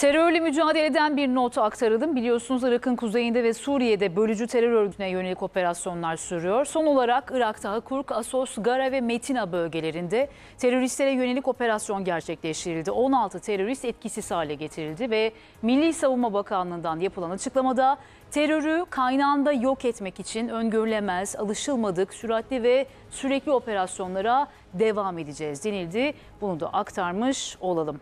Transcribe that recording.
Terörle mücadeleden bir not aktaralım. Biliyorsunuz Irak'ın kuzeyinde ve Suriye'de bölücü terör örgütüne yönelik operasyonlar sürüyor. Son olarak Irak'ta Hakurk, Asos, Gara ve Metina bölgelerinde teröristlere yönelik operasyon gerçekleştirildi. 16 terörist etkisiz hale getirildi ve Milli Savunma Bakanlığı'ndan yapılan açıklamada terörü kaynağında yok etmek için öngörülemez, alışılmadık, süratli ve sürekli operasyonlara devam edeceğiz denildi. Bunu da aktarmış olalım.